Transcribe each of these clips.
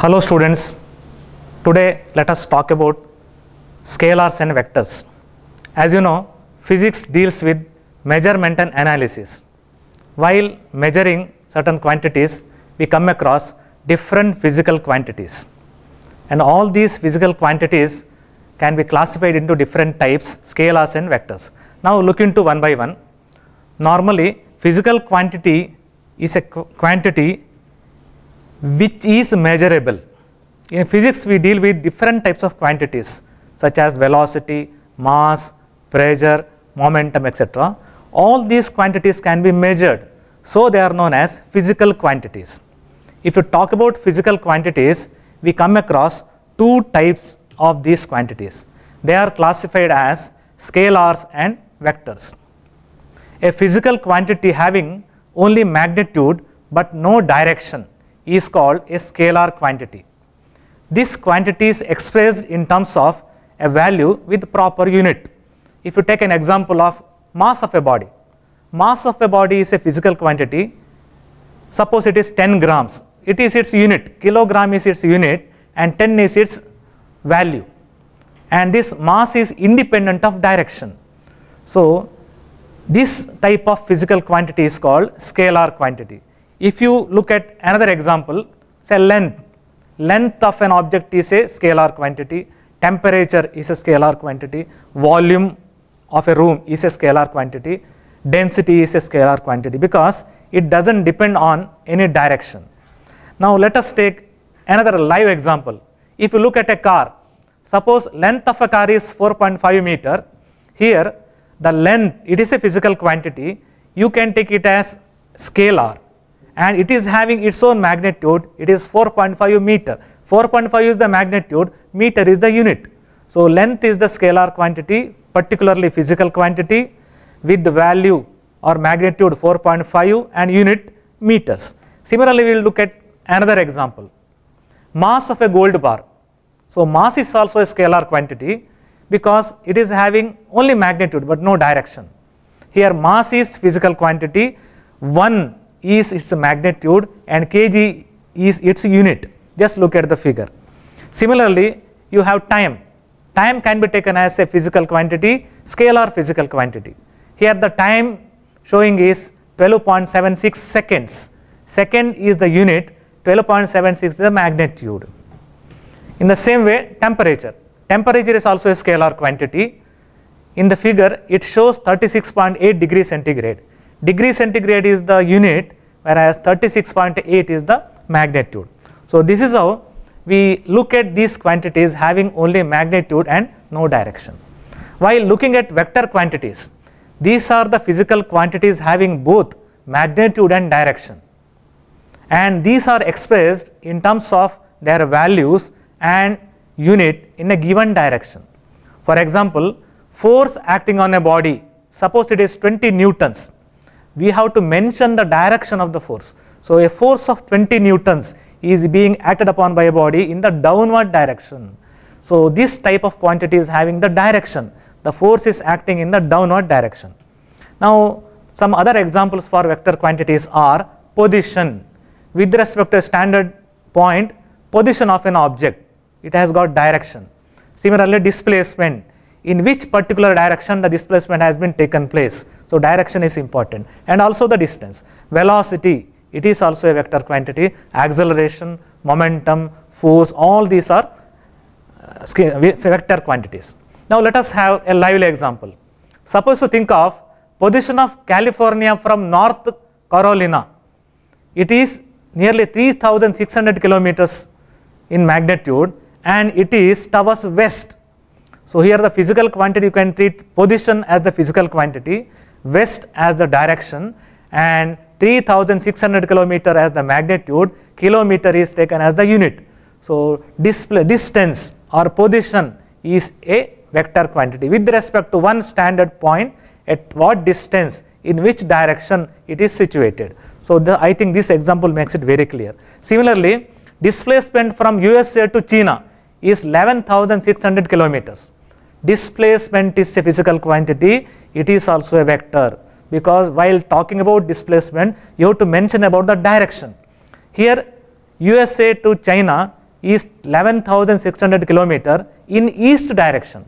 Hello students, today let us talk about scalars and vectors. As you know, physics deals with measurement and analysis. While measuring certain quantities, we come across different physical quantities. And all these physical quantities can be classified into different types, scalars and vectors. Now look into one by one. Normally, physical quantity is a qu quantity which is measurable. In physics, we deal with different types of quantities such as velocity, mass, pressure, momentum, etc. All these quantities can be measured, so they are known as physical quantities. If you talk about physical quantities, we come across two types of these quantities. They are classified as scalars and vectors. A physical quantity having only magnitude but no direction is called a scalar quantity. This quantity is expressed in terms of a value with proper unit. If you take an example of mass of a body, mass of a body is a physical quantity. Suppose it is 10 grams, it is its unit, kilogram is its unit and 10 is its value. And this mass is independent of direction. So, this type of physical quantity is called scalar quantity. If you look at another example, say length, length of an object is a scalar quantity, temperature is a scalar quantity, volume of a room is a scalar quantity, density is a scalar quantity because it doesn't depend on any direction. Now let us take another live example. If you look at a car, suppose length of a car is 4.5 meter, here the length, it is a physical quantity, you can take it as scalar and it is having its own magnitude, it is 4.5 meter. 4.5 is the magnitude, meter is the unit. So, length is the scalar quantity, particularly physical quantity with the value or magnitude 4.5 and unit meters. Similarly, we will look at another example, mass of a gold bar. So, mass is also a scalar quantity because it is having only magnitude but no direction. Here mass is physical quantity, 1 is its magnitude and kg is its unit. Just look at the figure. Similarly, you have time. Time can be taken as a physical quantity, scalar physical quantity. Here the time showing is 12.76 seconds. Second is the unit, 12.76 is the magnitude. In the same way, temperature. Temperature is also a scalar quantity. In the figure, it shows 36.8 degree centigrade. Degree centigrade is the unit whereas 36.8 is the magnitude. So this is how we look at these quantities having only magnitude and no direction. While looking at vector quantities, these are the physical quantities having both magnitude and direction. And these are expressed in terms of their values and unit in a given direction. For example, force acting on a body, suppose it is 20 newtons we have to mention the direction of the force. So, a force of 20 newtons is being acted upon by a body in the downward direction. So, this type of quantity is having the direction, the force is acting in the downward direction. Now, some other examples for vector quantities are position with respect to a standard point, position of an object, it has got direction. Similarly, displacement, in which particular direction the displacement has been taken place. So direction is important and also the distance. Velocity, it is also a vector quantity, acceleration, momentum, force, all these are uh, vector quantities. Now let us have a lively example. Suppose you think of position of California from North Carolina. It is nearly 3600 kilometers in magnitude and it is towards west so here the physical quantity you can treat position as the physical quantity, west as the direction and 3600 kilometer as the magnitude, kilometer is taken as the unit. So display, distance or position is a vector quantity with respect to one standard point at what distance in which direction it is situated. So the, I think this example makes it very clear. Similarly, displacement from USA to China is 11,600 kilometers displacement is a physical quantity, it is also a vector because while talking about displacement, you have to mention about the direction. Here USA to China is 11,600 kilometer in east direction.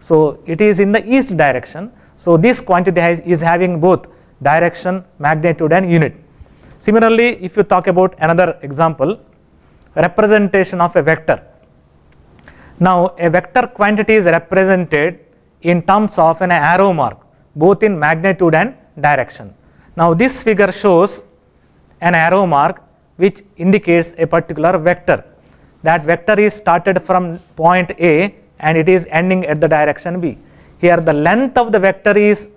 So it is in the east direction. So this quantity has, is having both direction, magnitude and unit. Similarly, if you talk about another example, representation of a vector. Now a vector quantity is represented in terms of an arrow mark both in magnitude and direction. Now this figure shows an arrow mark which indicates a particular vector. That vector is started from point A and it is ending at the direction B. Here the length of the vector is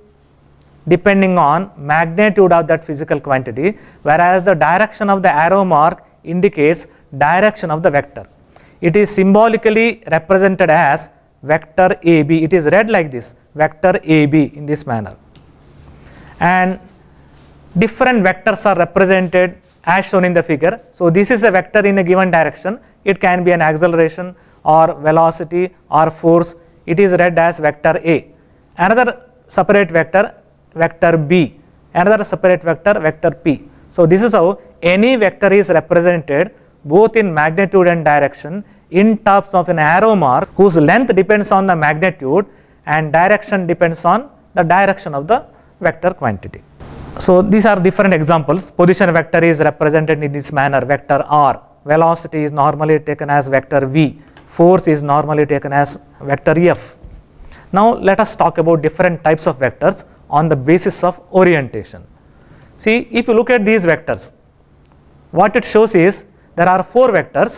depending on magnitude of that physical quantity whereas the direction of the arrow mark indicates direction of the vector. It is symbolically represented as vector AB. It is read like this, vector AB in this manner. And different vectors are represented as shown in the figure. So, this is a vector in a given direction. It can be an acceleration or velocity or force. It is read as vector A. Another separate vector, vector B. Another separate vector, vector P. So, this is how any vector is represented both in magnitude and direction in terms of an arrow mark whose length depends on the magnitude and direction depends on the direction of the vector quantity. So these are different examples. Position vector is represented in this manner vector r, velocity is normally taken as vector v, force is normally taken as vector f. Now let us talk about different types of vectors on the basis of orientation. See if you look at these vectors, what it shows is there are four vectors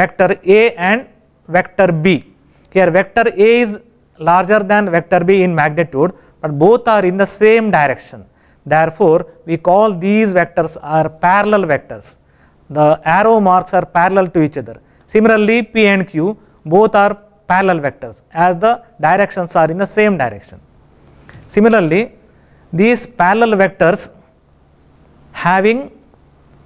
vector A and vector B. Here vector A is larger than vector B in magnitude but both are in the same direction. Therefore, we call these vectors are parallel vectors. The arrow marks are parallel to each other. Similarly, P and Q both are parallel vectors as the directions are in the same direction. Similarly, these parallel vectors having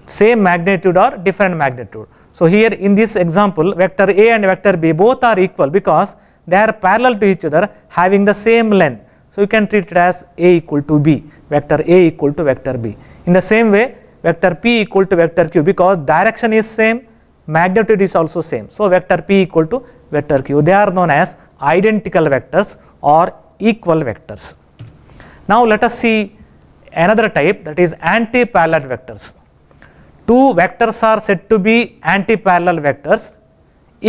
same magnitude or different magnitude. So here in this example vector A and vector B both are equal because they are parallel to each other having the same length. So you can treat it as A equal to B, vector A equal to vector B. In the same way vector P equal to vector Q because direction is same, magnitude is also same. So vector P equal to vector Q, they are known as identical vectors or equal vectors. Now let us see another type that is anti-parallel vectors two vectors are said to be anti-parallel vectors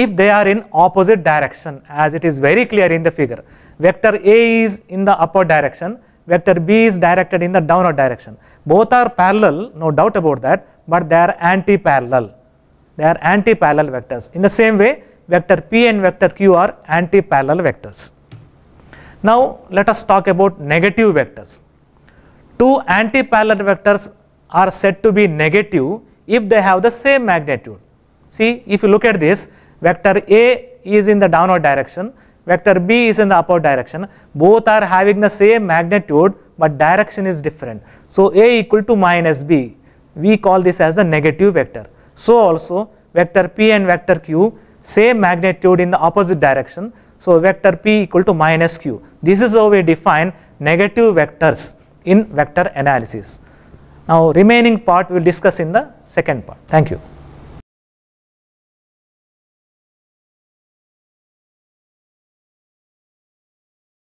if they are in opposite direction as it is very clear in the figure. Vector A is in the upward direction, vector B is directed in the downward direction. Both are parallel, no doubt about that, but they are anti-parallel. They are anti-parallel vectors. In the same way, vector P and vector Q are anti-parallel vectors. Now, let us talk about negative vectors. Two anti-parallel vectors are said to be negative if they have the same magnitude. See, if you look at this, vector A is in the downward direction, vector B is in the upward direction. Both are having the same magnitude, but direction is different. So, A equal to minus B, we call this as the negative vector. So, also vector P and vector Q, same magnitude in the opposite direction. So, vector P equal to minus Q. This is how we define negative vectors in vector analysis. Now remaining part we will discuss in the second part. Thank you.